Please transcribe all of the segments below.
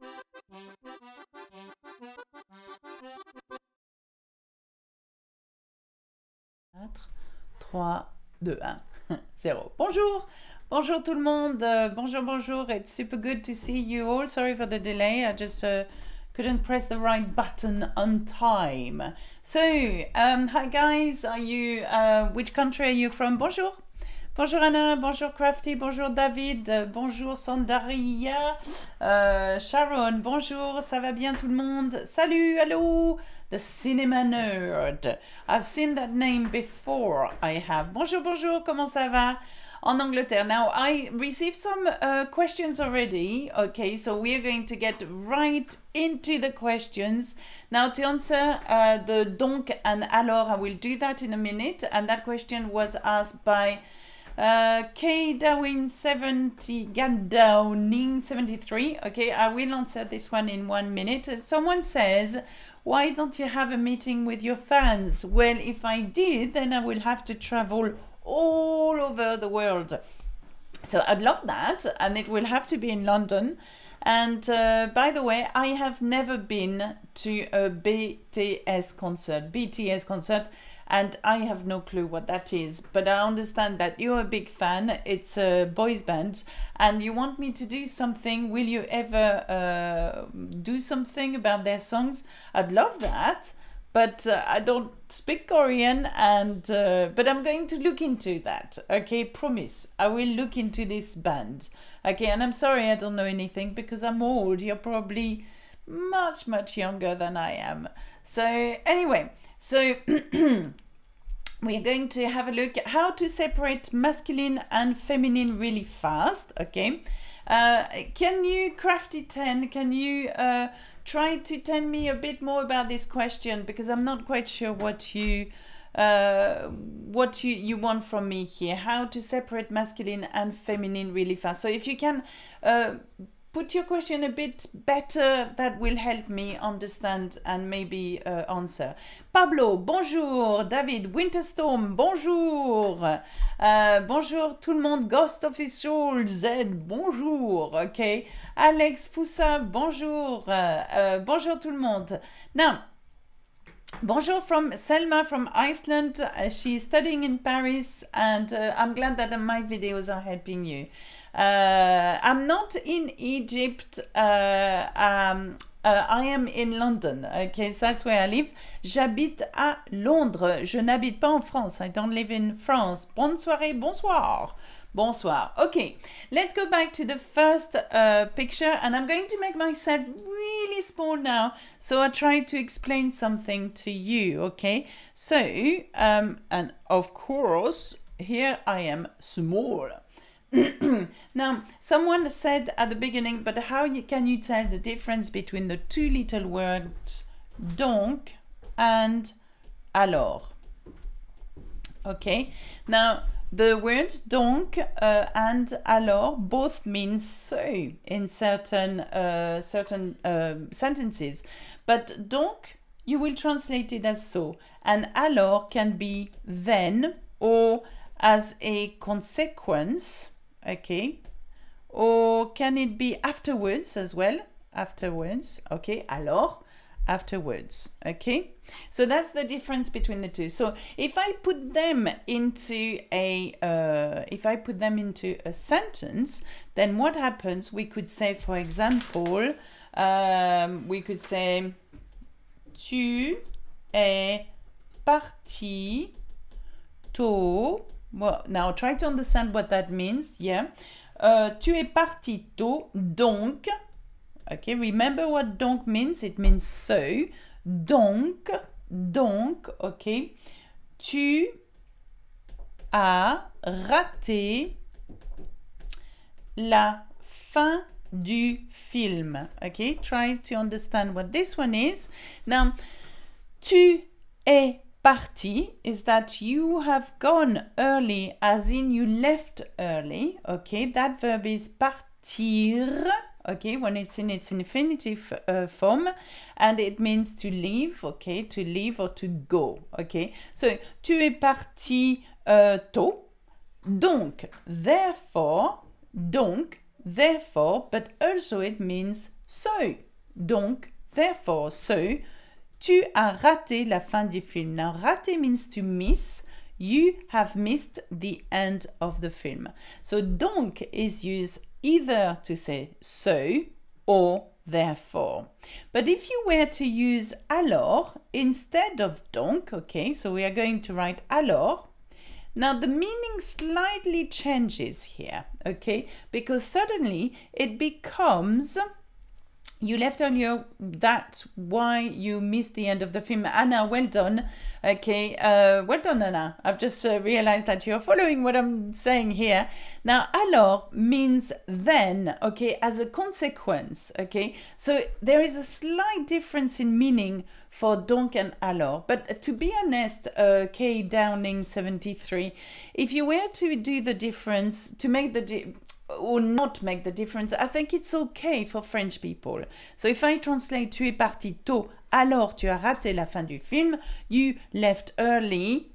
4 3, 2, 1, 0. Bonjour! Bonjour tout le monde! Euh, bonjour, bonjour! It's super good to see you all. Sorry for the delay. I just uh, couldn't press the right button on time. So, um, hi guys, are you, uh, which country are you from? Bonjour! Bonjour Anna, bonjour Crafty, bonjour David, euh, bonjour Sandaria, euh, Sharon, bonjour, ça va bien tout le monde Salut, allô The Cinema Nerd. I've seen that name before, I have. Bonjour, bonjour, comment ça va en Angleterre. Now, I received some uh, questions already. Okay, so we are going to get right into the questions. Now, to answer uh, the donc and alors, I will do that in a minute. And that question was asked by Uh, K Darwin 70, Gan Downing 73. Okay, I will answer this one in one minute. Uh, someone says, why don't you have a meeting with your fans? Well, if I did, then I will have to travel all over the world. So I'd love that, and it will have to be in London. And uh, by the way, I have never been to a BTS concert. BTS concert and I have no clue what that is. But I understand that you're a big fan. It's a boys band, and you want me to do something. Will you ever uh, do something about their songs? I'd love that, but uh, I don't speak Korean, and uh, but I'm going to look into that. Okay, promise. I will look into this band. Okay, and I'm sorry I don't know anything because I'm old. You're probably much much younger than I am. So anyway, so we're going to have a look at how to separate masculine and feminine really fast, okay? Uh, can you, Crafty 10, can you uh, try to tell me a bit more about this question because I'm not quite sure what you uh, what you, you want from me here, how to separate masculine and feminine really fast. So if you can uh, put your question a bit better, that will help me understand and maybe uh, answer. Pablo, bonjour. David, Winterstorm, bonjour. Uh, bonjour tout le monde. Ghost Official Z, bonjour. OK. Alex Poussin, bonjour. Uh, bonjour tout le monde. Now, Bonjour from Selma from Iceland. She she's studying in Paris and I'm glad that my videos are helping you. Uh, I'm not in Egypt. Uh, um, uh, I am in London. Okay, so that's where I live. J'habite à Londres. Je n'habite pas en France. I don't live in France. Bonne soirée, bonsoir. Bonsoir. Okay, let's go back to the first uh, picture and I'm going to make myself really small now. So I try to explain something to you, okay? So, um, and of course, here I am small. now, someone said at the beginning, but how you, can you tell the difference between the two little words donc and alors? Okay, now the words donc uh, and alors both mean so in certain uh, certain uh, sentences, but donc you will translate it as so, and alors can be then or as a consequence Okay. Or can it be afterwards as well? Afterwards. Okay. Alors. Afterwards. Okay. So that's the difference between the two. So if I put them into a, uh, if I put them into a sentence, then what happens? We could say, for example, um, we could say, tu es parti tôt Well, now try to understand what that means. Yeah. Euh, tu es parti tôt, donc. okay. remember what donc means. It means so. Donc, donc, okay. Tu as raté la fin du film. okay. try to understand what this one is. Now, tu es parti is that you have gone early, as in you left early. Okay, that verb is partir. Okay, when it's in its infinitive uh, form, and it means to leave. Okay, to leave or to go. Okay, so tu es parti uh, tôt. Donc, therefore, donc, therefore, but also it means so. Donc, therefore, so Tu as raté la fin du film. Now, raté means to miss. You have missed the end of the film. So, donc is used either to say so or therefore. But if you were to use alors instead of donc, okay, so we are going to write alors. Now the meaning slightly changes here, okay, because suddenly it becomes you left on your that's why you missed the end of the film anna well done okay uh, well done anna i've just uh, realized that you're following what i'm saying here now alors means then okay as a consequence okay so there is a slight difference in meaning for donc and alors but to be honest uh, k downing 73 if you were to do the difference to make the or not make the difference, I think it's okay for French people. So if I translate tu es parti tôt, alors tu as raté la fin du film, you left early,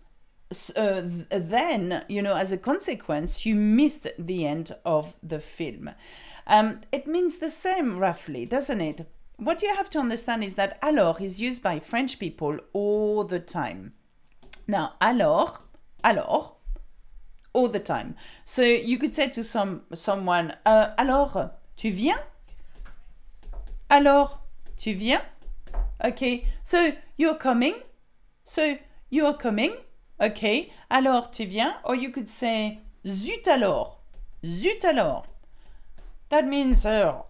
uh, then, you know, as a consequence, you missed the end of the film. Um, it means the same roughly, doesn't it? What you have to understand is that alors is used by French people all the time. Now, alors, alors, all the time. So you could say to some someone, uh, alors, tu viens? Alors, tu viens? Okay, so you're coming. So you're coming. Okay, alors tu viens? Or you could say, zut alors. Zut alors. That means, uh,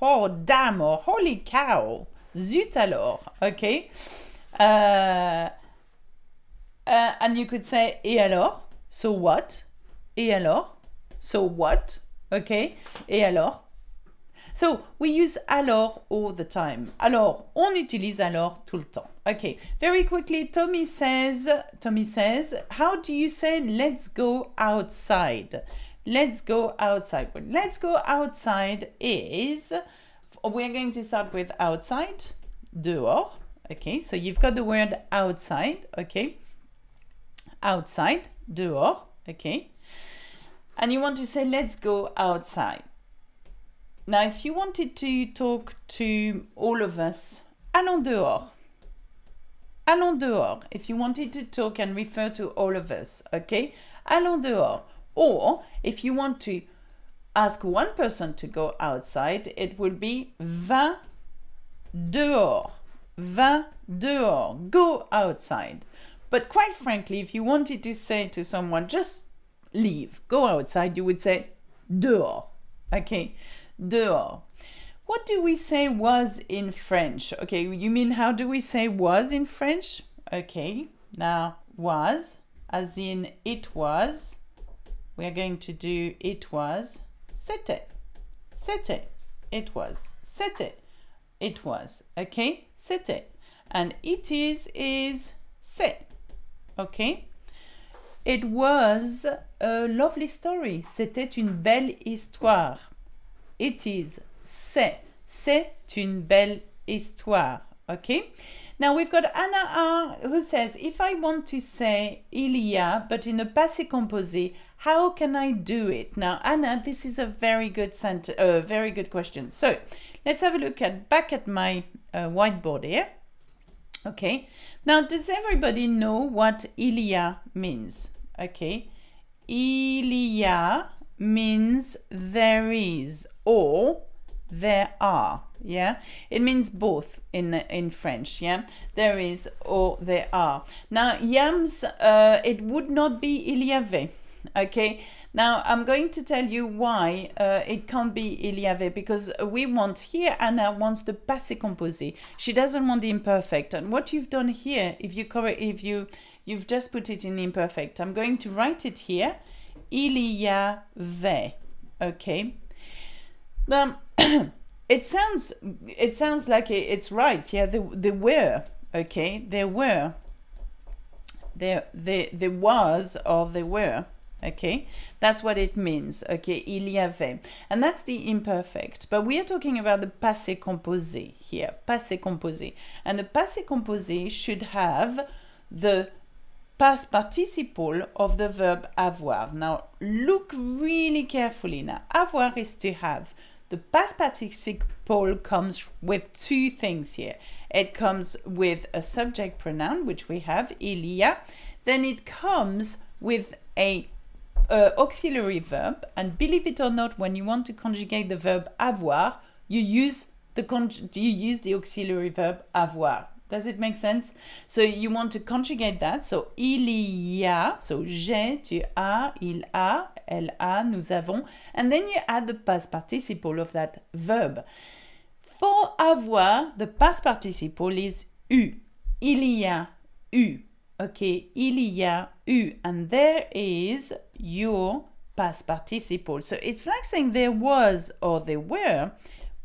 oh damn, or holy cow. Zut alors. Okay. Uh, uh, and you could say, et alors? So what? et alors, so what, okay, et alors. So we use alors all the time. Alors, on utilise alors tout le temps. Okay, very quickly, Tommy says, Tommy says, how do you say let's go outside? Let's go outside. Well, let's go outside is, we're going to start with outside, dehors. Okay, so you've got the word outside, okay? Outside, dehors, okay? and you want to say, let's go outside. Now, if you wanted to talk to all of us, allons dehors. Allons dehors. If you wanted to talk and refer to all of us, okay? Allons dehors. Or if you want to ask one person to go outside, it would be va dehors. Va dehors. Go outside. But quite frankly, if you wanted to say to someone, just leave. Go outside, you would say dehors. Okay, dehors. What do we say was in French? Okay, you mean how do we say was in French? Okay, now was, as in it was. We are going to do it was. C'était. C'était. It was. C'était. It was. Okay, c'était. And it is is c'est. Okay, it was a lovely story. C'était une belle histoire. It is. C'est. C'est une belle histoire. Okay? Now we've got Anna R who says, if I want to say il y a, but in a passé composé, how can I do it? Now, Anna, this is a very good sentence, uh, very good question. So let's have a look at back at my uh, whiteboard here. Okay. Now, does everybody know what il y a means? Okay. Il y a means there is or there are yeah it means both in in french yeah there is or there are now yams uh, it would not be il y avait okay now i'm going to tell you why uh, it can't be il y avait because we want here anna wants the passé composé she doesn't want the imperfect and what you've done here if you cover, if you You've just put it in imperfect. I'm going to write it here. Il y avait. Okay. Um, it sounds it sounds like it's right. Yeah, there, there were. Okay, there were. There, there, there was or there were okay that's what it means okay il y avait and that's the imperfect but we are talking about the passé composé here passé composé and the passé composé should have the past participle of the verb avoir. Now look really carefully now. Avoir is to have. The past participle comes with two things here. It comes with a subject pronoun, which we have, il y a. Then it comes with a uh, auxiliary verb. And believe it or not, when you want to conjugate the verb avoir, you use the, you use the auxiliary verb avoir. Does it make sense? So you want to conjugate that. So il y a, so j'ai, tu as, il a, elle a, nous avons. And then you add the past participle of that verb. For avoir, the past participle is eu. Il y a eu. Okay, il y a eu. And there is your past participle. So it's like saying there was or there were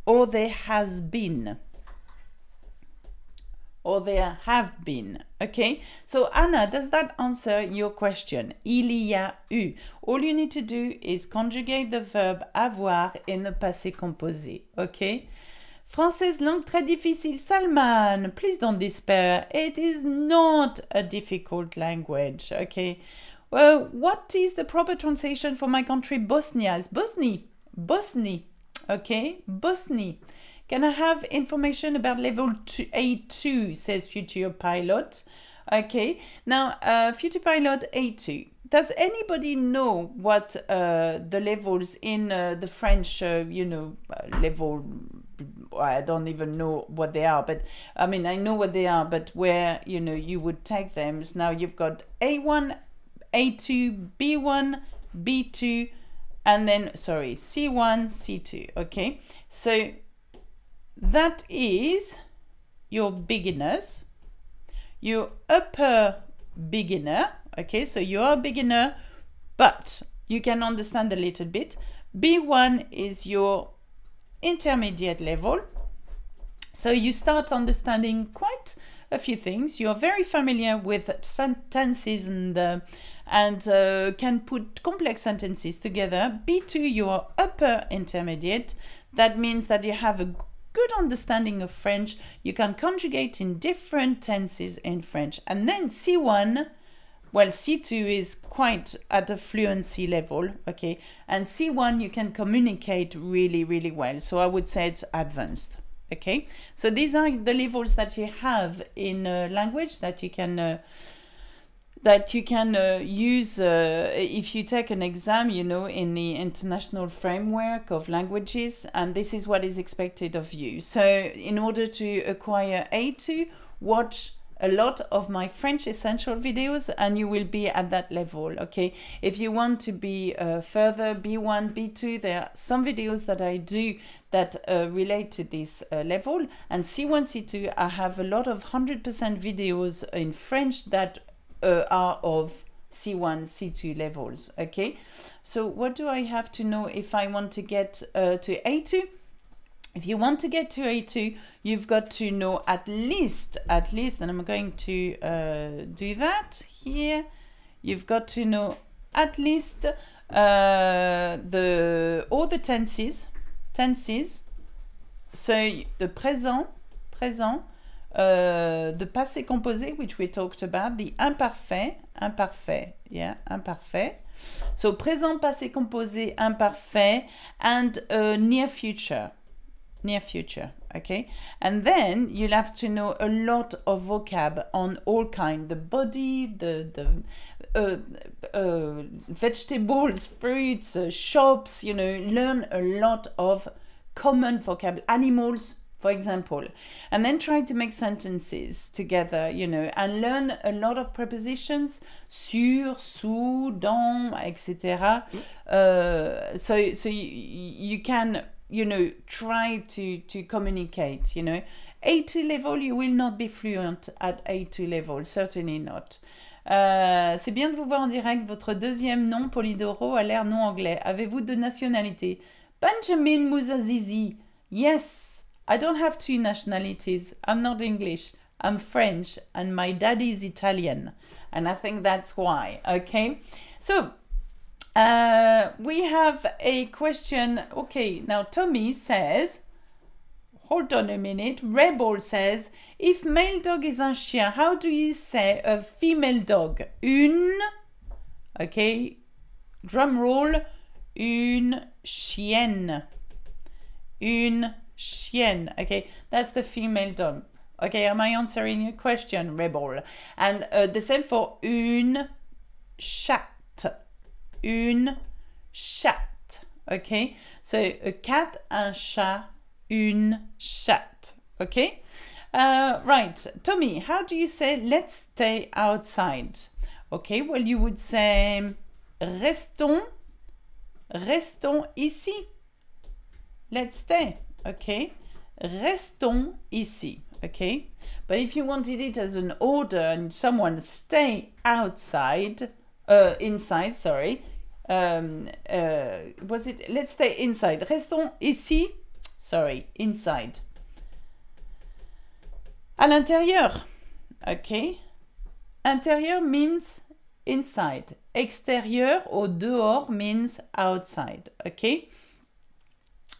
or there has been. or there have been. Okay, so Anna, does that answer your question? Il y a eu. All you need to do is conjugate the verb avoir in the passé composé. Okay. Française langue très difficile, Salman. Please don't despair. It is not a difficult language. Okay. Well, what is the proper translation for my country, Bosnia? Is Bosnia? Bosnia. Okay, Bosnia. Can I have information about level two, A2, says Future Pilot. Okay, now uh, Future Pilot A2. Does anybody know what uh, the levels in uh, the French, uh, you know, uh, level I don't even know what they are, but I mean, I know what they are, but where you know you would take them So now you've got A1, A2, B1, B2, and then sorry, C1, C2. Okay, so that is your beginners, your upper beginner. Okay, so you are a beginner, but you can understand a little bit. B1 is your intermediate level. So you start understanding quite a few things. You're very familiar with sentences and, uh, and uh, can put complex sentences together. B2, your upper intermediate. That means that you have a good understanding of French, you can conjugate in different tenses in French. And then C1, well, C2 is quite at a fluency level, okay? And C1, you can communicate really, really well. So I would say it's advanced, okay? So these are the levels that you have in a language that you can. Uh, that you can uh, use uh, if you take an exam, you know, in the international framework of languages, and this is what is expected of you. So, in order to acquire A2, watch a lot of my French essential videos, and you will be at that level. Okay, if you want to be uh, further B1, B2, there are some videos that I do that uh, relate to this uh, level, and C1, C2, I have a lot of 100% videos in French that uh, are of C1, C2 levels, okay? So what do I have to know if I want to get uh, to A2? If you want to get to A2, you've got to know at least, at least, and I'm going to uh, do that here. You've got to know at least uh, the all the tenses, tenses. So the present, present, the euh, passé composé, which we talked about, the imparfait, imparfait, yeah, imparfait. So présent, passé composé, imparfait, and uh, near future, near future, okay? And then you'll have to know a lot of vocab on all kind, the body, the, the uh, uh, vegetables, fruits, uh, shops, you know, learn a lot of common vocab, animals, for example, and then try to make sentences together, you know, and learn a lot of prepositions sur, sous, dans, etc. Uh, so so you, can you know try to to communicate. You know, a level you will not be fluent at a level, certainly not. Uh, c'est bien de vous voir en direct. Votre deuxième nom, Polidoro, a l'air non anglais. Avez-vous de nationalité Benjamin Mouzazizi. Yes, I don't have two nationalities. I'm not English. I'm French and my daddy is Italian. And I think that's why. Okay. So uh, we have a question. Okay. Now, Tommy says, hold on a minute. Rebel says, if male dog is un chien, how do you say a female dog? Une. Okay. Drum roll. Une chienne. Une chienne. Okay, that's the female dog. Okay, am I answering your question, Rebel? And uh, the same for une chatte. Une chatte. Okay, so a cat, un chat, une chatte. Okay, uh, right. Tommy, how do you say let's stay outside? Okay, well, you would say restons, restons ici. Let's stay. okay? Restons ici, okay? But if you wanted it as an order and someone stay outside, uh, inside, sorry, um, uh, was it, let's stay inside. Restons ici, sorry, inside. À l'intérieur, okay? Intérieur means inside. Extérieur au dehors means outside, okay?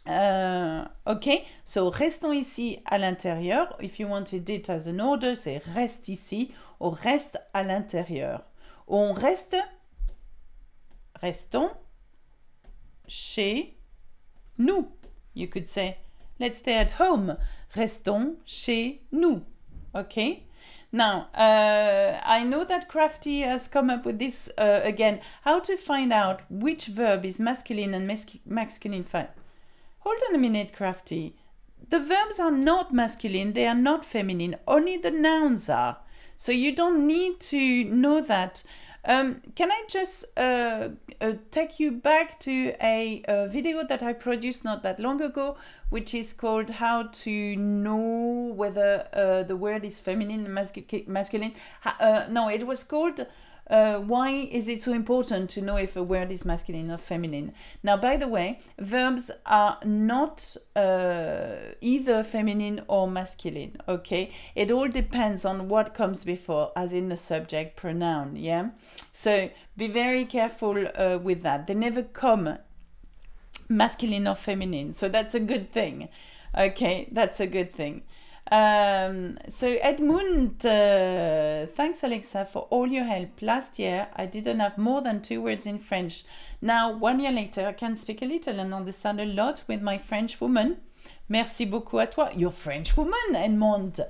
Okay, euh, ok, so restons ici à l'intérieur. If you wanted it as an order, c'est reste ici ou reste à l'intérieur. On reste, restons chez nous. You could say, let's stay at home. Restons chez nous. Ok. Now, uh, I know that Crafty has come up with this uh, again. How to find out which verb is masculine and masculine Hold on a minute, Crafty. The verbs are not masculine, they are not feminine, only the nouns are. So you don't need to know that. Um, can I just uh, uh, take you back to a, a, video that I produced not that long ago, which is called How to Know Whether uh, the Word is Feminine and Masculine? Uh, no, it was called uh, why is it so important to know if a word is masculine or feminine? Now, by the way, verbs are not uh, either feminine or masculine, okay? It all depends on what comes before, as in the subject pronoun, yeah? So be very careful uh, with that. They never come masculine or feminine, so that's a good thing, okay? That's a good thing. Um, so Edmund, uh, thanks Alexa for all your help. Last year I didn't have more than two words in French. Now one year later I can speak a little and understand a lot with my French woman. Merci beaucoup à toi, your French woman, Edmund.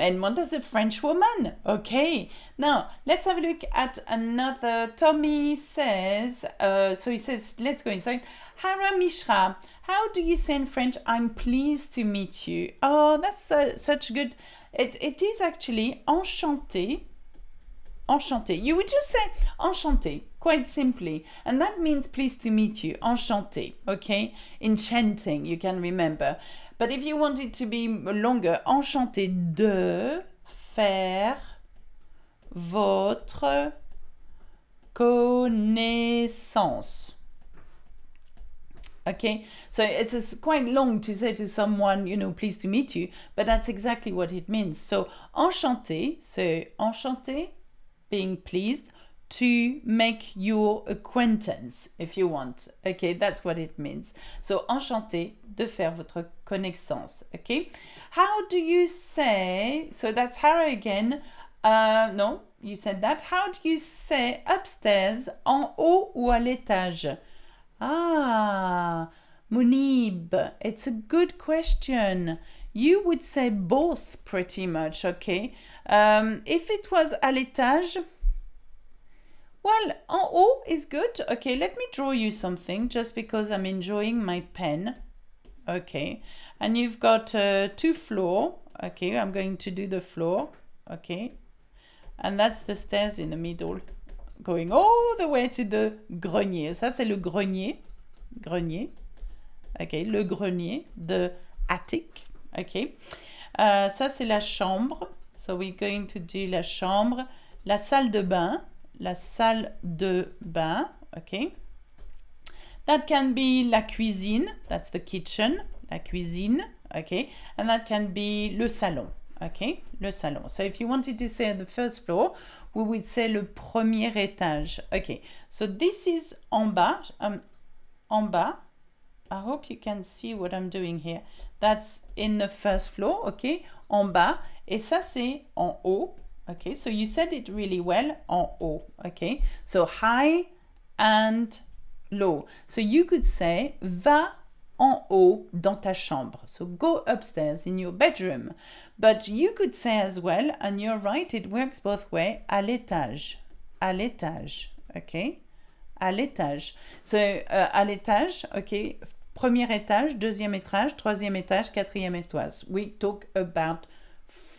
Edmond is a French woman. Okay. Now, let's have a look at another. Tommy says, uh, so he says, let's go inside. Hara Mishra, how do you say in French, I'm pleased to meet you? Oh, that's such good. It, it is actually enchanté. Enchanté. You would just say enchanté, quite simply. And that means pleased to meet you. Enchanté. Okay. Enchanting, you can remember. But if you want it to be longer, enchanté de faire votre connaissance. Okay, so it's quite long to say to someone, you know, pleased to meet you, but that's exactly what it means. So enchanté, so enchanté, being pleased, to make your acquaintance, if you want. Okay, that's what it means. So, enchanté de faire votre connaissance. Okay, how do you say, so that's Harry again. Uh, no, you said that. How do you say upstairs, en haut ou à l'étage? Ah, Munib, it's a good question. You would say both pretty much, okay? Um, if it was à l'étage, Well, en haut is good. Okay, let me draw you something just because I'm enjoying my pen. Okay, and you've got uh, two floor. Okay, I'm going to do the floor. Okay, and that's the stairs in the middle, going all the way to the grenier. Ça, c'est le grenier. Grenier. Okay, le grenier, the attic. Okay, euh, ça, c'est la chambre. So we're going to do la chambre, la salle de bain la salle de bain, okay? That can be la cuisine, that's the kitchen, la cuisine, okay? And that can be le salon, okay? Le salon. So if you wanted to say the first floor, we would say le premier étage, okay? So this is en bas, um, en bas. I hope you can see what I'm doing here. That's in the first floor, okay? En bas. Et ça, c'est en haut, Okay, so you said it really well en haut. Okay, so high and low. So you could say va en haut dans ta chambre. So go upstairs in your bedroom. But you could say as well, and you're right, it works both way, à l'étage. À l'étage. Okay, à l'étage. So euh, à l'étage, okay, premier étage, deuxième étage, troisième étage, quatrième étage. We talk about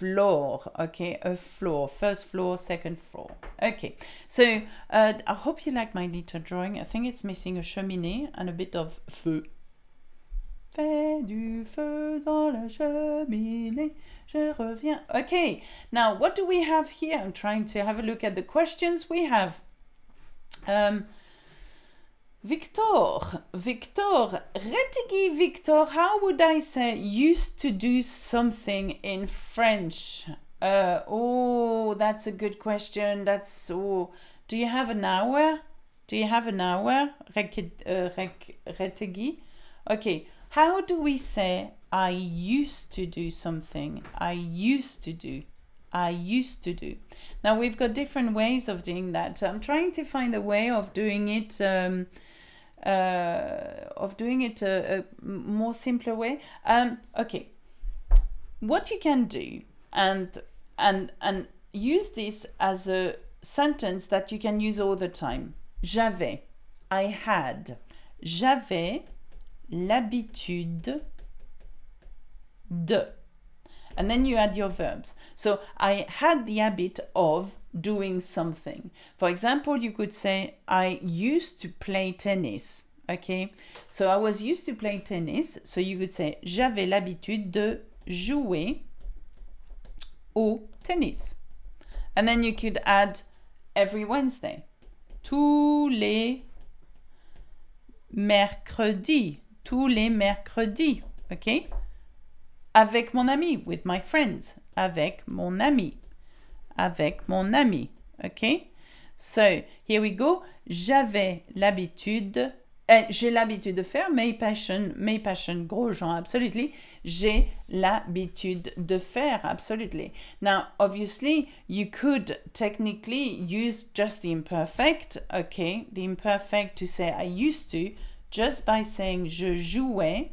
floor okay a floor first floor second floor okay so uh, I hope you like my little drawing I think it's missing a cheminée and a bit of feu Fais du feu dans la cheminée je reviens okay now what do we have here I'm trying to have a look at the questions we have um, Victor, Victor, Retigi Victor, how would I say used to do something in French? Uh, oh, that's a good question. That's oh, do you have an hour? Do you have an hour? Uh, Retigi? Okay, how do we say I used to do something? I used to do. I used to do. Now we've got different ways of doing that. I'm trying to find a way of doing it. Um, uh, of doing it a, a more simpler way. Um, okay, what you can do and and and use this as a sentence that you can use all the time. J'avais, I had. J'avais l'habitude de. And then you add your verbs. So I had the habit of doing something. For example, you could say, I used to play tennis. Okay, so I was used to play tennis. So you could say, j'avais l'habitude de jouer au tennis. And then you could add every Wednesday. Tous les mercredis. Tous les mercredis. Okay? Avec mon ami, with my friends. Avec mon ami. avec mon ami. OK? So, here we go. J'avais l'habitude, eh, j'ai l'habitude de faire mes passion, mes passion, gros gens, absolutely. J'ai l'habitude de faire, absolutely. Now, obviously, you could technically use just the imperfect, ok? The imperfect to say I used to, just by saying je jouais.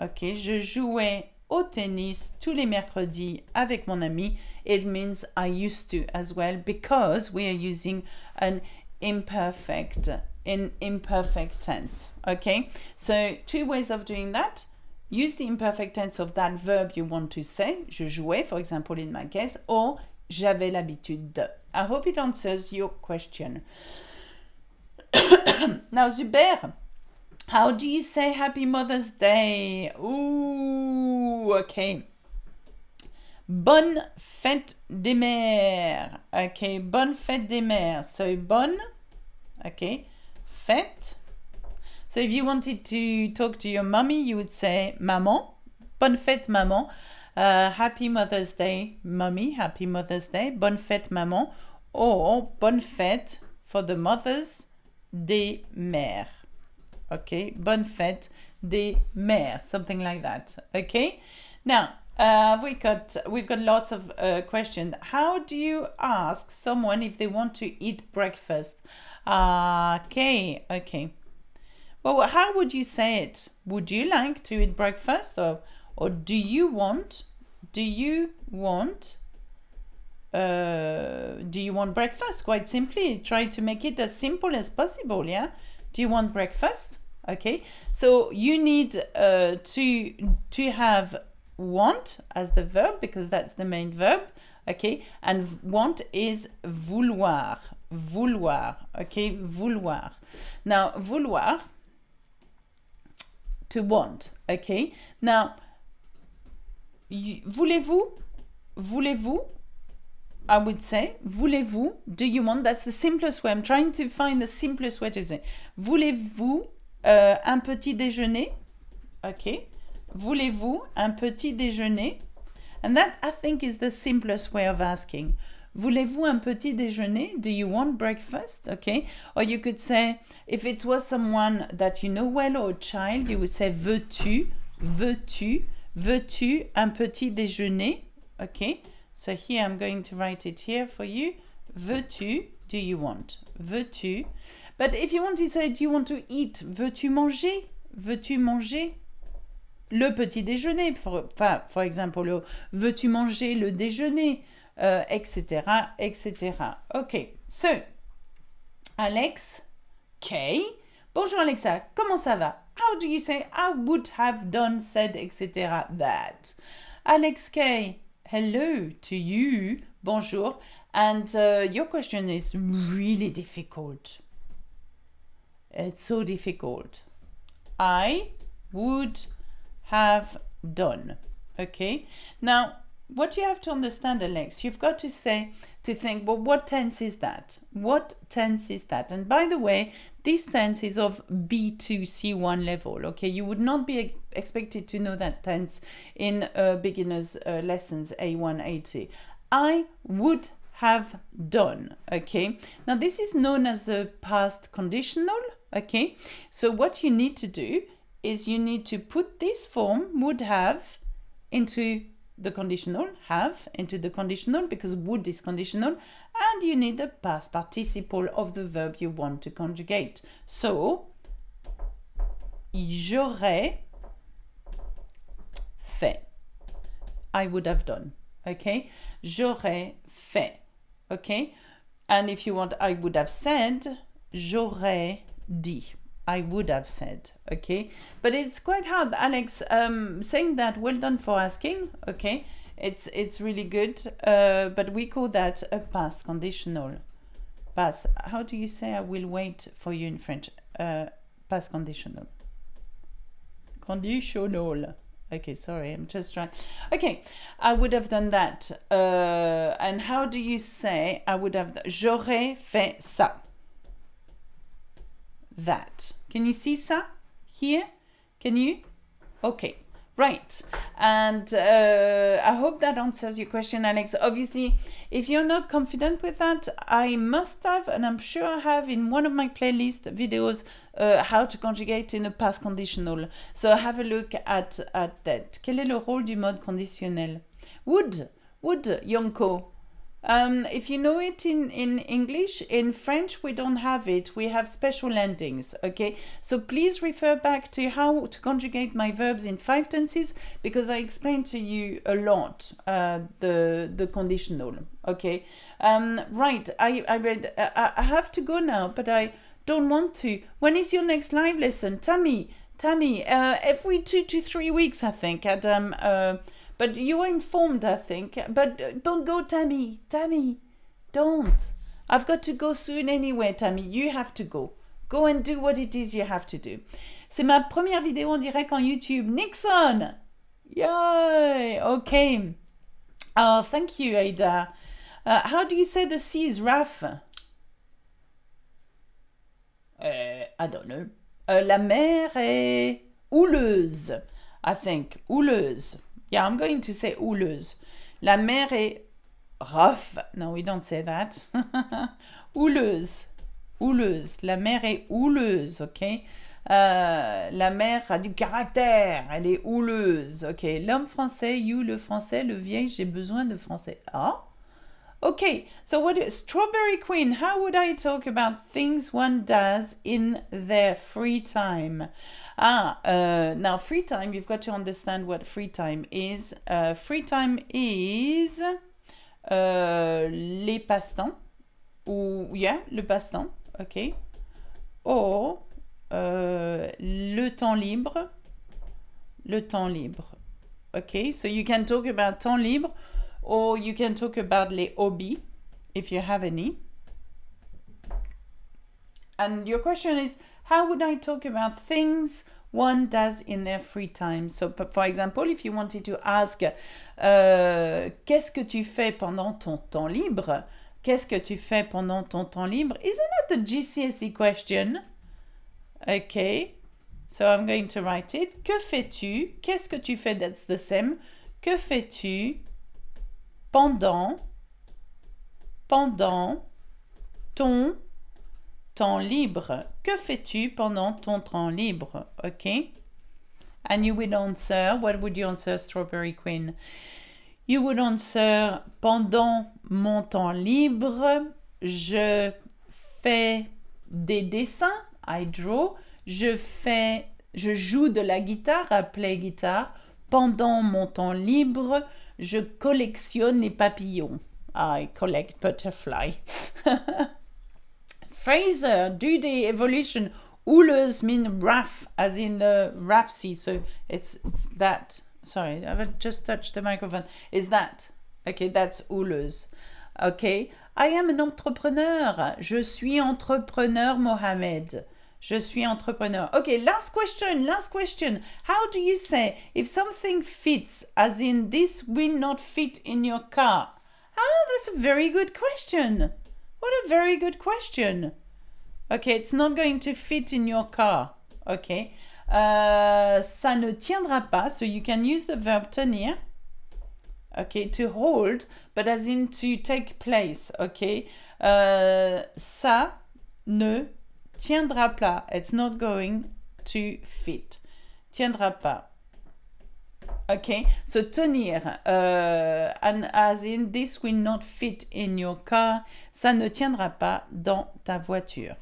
ok? je jouais au tennis tous les mercredis avec mon ami. It means I used to as well because we are using an imperfect an imperfect tense. Okay, so two ways of doing that. Use the imperfect tense of that verb you want to say. Je jouais, for example, in my case, or j'avais l'habitude de. I hope it answers your question. now, Zuber, how do you say Happy Mother's Day? Ooh. OK. Bonne fête des mères. OK. Bonne fête des mères. So, bonne. OK. Fête. So, if you wanted to talk to your mommy, you would say maman. Bonne fête, maman. Uh, happy Mother's Day, mommy. Happy Mother's Day. Bonne fête, maman. Or bonne fête for the mothers des mères. OK. Bonne fête the mayor, something like that. Okay. Now uh, we got we've got lots of uh, questions. How do you ask someone if they want to eat breakfast? Uh, okay. Okay. Well, how would you say it? Would you like to eat breakfast, or or do you want? Do you want? Uh, do you want breakfast? Quite simply, try to make it as simple as possible. Yeah. Do you want breakfast? okay so you need uh, to to have want as the verb because that's the main verb okay and want is vouloir vouloir okay vouloir now vouloir to want okay now voulez-vous voulez-vous I would say, voulez-vous, do you want? That's the simplest way. I'm trying to find the simplest way to say. Voulez-vous Euh, un petit déjeuner. OK. Voulez-vous un petit déjeuner? And that, I think, is the simplest way of asking. Voulez-vous un petit déjeuner? Do you want breakfast? Ok. Or you could say, if it was someone that you know well or a child, you would say, veux-tu, veux-tu, veux-tu un petit déjeuner? Ok, So here I'm going to write it here for you. Veux-tu, do you want? Veux-tu? But if you want to say, do you want to eat? Veux-tu manger? Veux-tu manger? Le petit déjeuner, for, for example, veux-tu manger le déjeuner? etc., euh, etc. Ok, so, Alex, K. Bonjour Alexa, comment ça va? How do you say I would have done, said, etc. that? Alex K, hello to you, bonjour, and uh, your question is really difficult. it's so difficult. I would have done. Okay. Now, what you have to understand, Alex, you've got to say, to think, well, what tense is that? What tense is that? And by the way, this tense is of B2, C1 level. Okay. You would not be expected to know that tense in uh, beginner's uh, lessons A180. I would have done. Okay. Now, this is known as a past conditional Okay, so what you need to do is you need to put this form would have into the conditional, have into the conditional because would is conditional and you need the past participle of the verb you want to conjugate. So, j'aurais fait. I would have done. Okay, j'aurais fait. Okay, and if you want, I would have said, j'aurais D. I would have said, okay? But it's quite hard, Alex, um, saying that, well done for asking, okay? It's, it's really good, uh, but we call that a past conditional. Past, how do you say I will wait for you in French? Uh, past conditional. Conditional. Okay, sorry, I'm just trying. Okay, I would have done that. Uh, and how do you say I would have, j'aurais fait ça? that. Can you see ça here? Can you? Okay. Right. And uh, I hope that answers your question, Alex. Obviously, if you're not confident with that, I must have, and I'm sure I have in one of my playlist videos, uh, how to conjugate in a past conditional. So have a look at, at that. Quel est le rôle du mode conditionnel? Would, would, Yonko. Um, if you know it in, in English, in French we don't have it. We have special endings, okay? So please refer back to how to conjugate my verbs in five tenses because I explained to you a lot uh, the, the conditional, okay? Um, right, I, I, read, I, I have to go now, but I don't want to. When is your next live lesson? Tammy, Tammy, uh, every two to three weeks, I think, at um, uh, but you are informed, I think. But uh, don't go, Tammy. Tammy, don't. I've got to go soon anyway, Tammy. You have to go. Go and do what it is you have to do. C'est ma première vidéo en direct en YouTube. Nixon! Yay! Okay. Oh, thank you, Ada. Uh, how do you say the C is rough? Uh, I don't know. Uh, la mer est houleuse, I think. Houleuse. Yeah, I'm going to say houleuse. La mer est rough. No, we don't say that. houleuse. Houleuse. La mer est houleuse, ok? Euh, la mer a du caractère, elle est houleuse. Ok, l'homme français, you le français, le vieil, j'ai besoin de français. Ah, Okay, so what is Strawberry Queen, how would I talk about things one does in their free time? Ah, uh, now free time, you've got to understand what free time is. Uh, free time is uh, les passe-temps, ou, yeah, le passe-temps, okay or uh, le temps libre, le temps libre. Okay, so you can talk about temps libre or you can talk about les hobbies if you have any. And your question is, how would I talk about things one does in their free time? So, for example, if you wanted to ask, uh, qu'est-ce que tu fais pendant ton temps libre? Qu'est-ce que tu fais pendant ton temps libre? Isn't that the GCSE question? Okay, so I'm going to write it. Que fais-tu? Qu'est-ce que tu fais? That's the same. Que fais-tu pendant, pendant ton temps libre. Que fais-tu pendant ton temps libre? OK? And you would answer, what would you answer, Strawberry Queen? You would answer, pendant mon temps libre, je fais des dessins, I draw, je fais, je joue de la guitare, I play guitare. Pendant mon temps libre, je collectionne les papillons. I collect butterfly. Fraser, do the evolution. Oulus mean rough, as in the So it's, that. Sorry, I've just touched the microphone. Is that? Okay, that's Oulus. Okay. I am an entrepreneur. Je suis entrepreneur, Mohamed. Je suis entrepreneur. Okay, last question, last question. How do you say if something fits, as in this will not fit in your car? Ah, that's a very good question. What a very good question. Okay, it's not going to fit in your car. Okay. Euh, ça ne tiendra pas. So you can use the verb tenir. Okay, to hold, but as in to take place. Okay. Euh, ça ne tiendra pas. It's not going to fit. Tiendra pas. Okay, so tenir, euh, and as in this will not fit in your car, ça ne tiendra pas dans ta voiture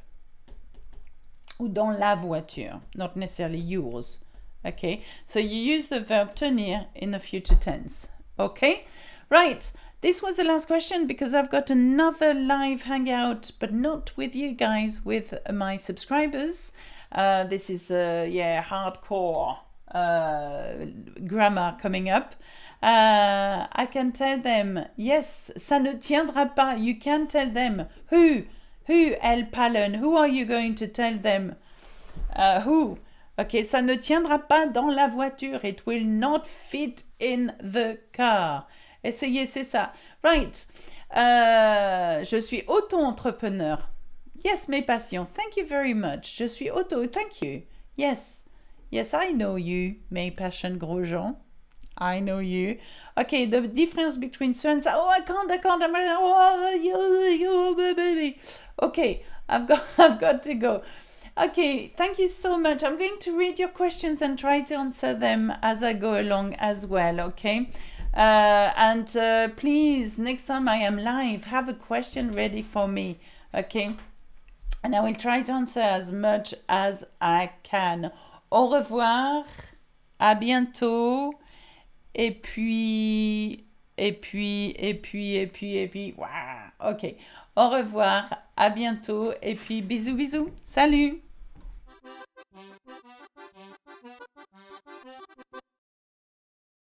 ou dans la voiture, not necessarily yours. Okay, so you use the verb tenir in the future tense. Okay, right. This was the last question because I've got another live hangout, but not with you guys, with my subscribers. Uh, this is, uh, yeah, hardcore uh, grammar coming up. Uh, I can tell them, yes, ça ne tiendra pas. You can tell them, who, who, elle Palen. who are you going to tell them? Uh, who? Okay, ça ne tiendra pas dans la voiture. It will not fit in the car. Essayez, c'est ça. Right. Euh, je suis auto-entrepreneur. Yes, mes passions. Thank you very much. Je suis auto. Thank you. Yes. Yes, I know you, mes passion gens. I know you. Okay, the difference between so. Oh, I can't, I can't. I'm, oh, you, baby. Okay, I've got, I've got to go. Okay, thank you so much. I'm going to read your questions and try to answer them as I go along as well. Okay. Uh, and uh, please, next time I am live, have a question ready for me, okay? And I will try to answer as much as I can. Au revoir, à bientôt, et puis, et puis, et puis, et puis, et puis, waouh, ok. Au revoir, à bientôt, et puis bisous, bisous, salut!